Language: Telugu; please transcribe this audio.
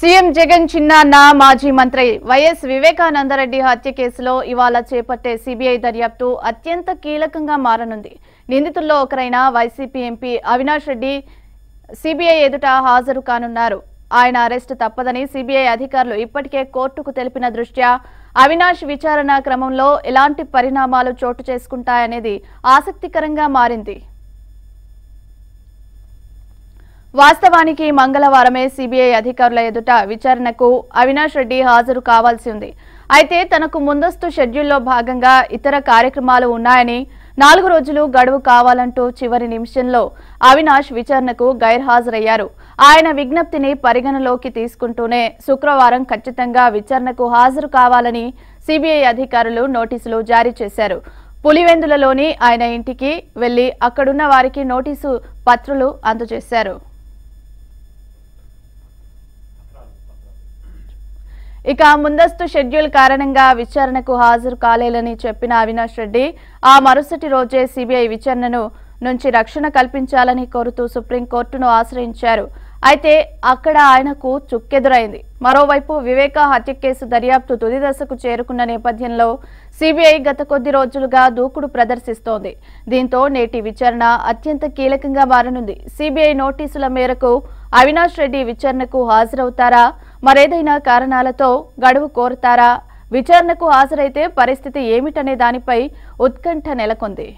సీఎం జగన్ చిన్నాన్న మాజీ మంత్రి వైఎస్ వివేకానందరెడ్డి హత్య కేసులో ఇవాళ చేపట్టే సిబిఐ దర్యాప్తు అత్యంత కీలకంగా మారనుంది నిందితుల్లో ఒకరైన వైసీపీ ఎంపీ అవినాష్ రెడ్డి సిబిఐ ఎదుట హాజరు కానున్నారు ఆయన అరెస్టు తప్పదని సిబిఐ అధికారులు ఇప్పటికే కోర్టుకు తెలిపిన దృష్ట్యా అవినాష్ విచారణ క్రమంలో ఎలాంటి పరిణామాలు చోటు చేసుకుంటాయనేది ఆసక్తికరంగా మారింది వాస్తవానికి మంగళవారమే సిబిఐ అధికారుల ఎదుట విచారణకు అవినాష్ రెడ్డి హాజరు కావాల్సి ఉంది అయితే తనకు ముందస్తు షెడ్యూల్లో భాగంగా ఇతర కార్యక్రమాలు ఉన్నాయని నాలుగు రోజులు గడువు కావాలంటూ చివరి నిమిషంలో అవినాష్ విచారణకు గైర్హాజరయ్యారు ఆయన విజ్ఞప్తిని పరిగణలోకి తీసుకుంటూనే శుక్రవారం ఖచ్చితంగా విచారణకు హాజరు కావాలని సిబిఐ అధికారులు నోటీసులు జారీ చేశారు పులివెందులలోని ఆయన ఇంటికి వెళ్లి అక్కడున్న వారికి నోటీసు పత్రులు అందజేశారు ఇక ముందస్తు షెడ్యూల్ కారణంగా విచారణకు హాజరు కాలేలని చెప్పిన అవినాష్ రెడ్డి ఆ మరుసటి రోజే సిబిఐ విచారణను నుంచి రక్షణ కల్పించాలని కోరుతూ సుప్రీంకోర్టును ఆశ్రయించారు అయితే అక్కడ ఆయనకు చుక్కెదురైంది మరోవైపు వివేక హత్య కేసు దర్యాప్తు తుది దశకు చేరుకున్న నేపథ్యంలో సిబిఐ గత కొద్ది రోజులుగా దూకుడు ప్రదర్శిస్తోంది దీంతో నేటి విచారణ అత్యంత కీలకంగా మారనుంది సిబిఐ నోటీసుల మేరకు అవినాష్ రెడ్డి విచారణకు హాజరవుతారా మరేదైనా కారణాలతో గడువు కోరతారా విచారణకు హాజరైతే పరిస్థితి ఏమిటనే దానిపై ఉత్కంఠ నెలకొంది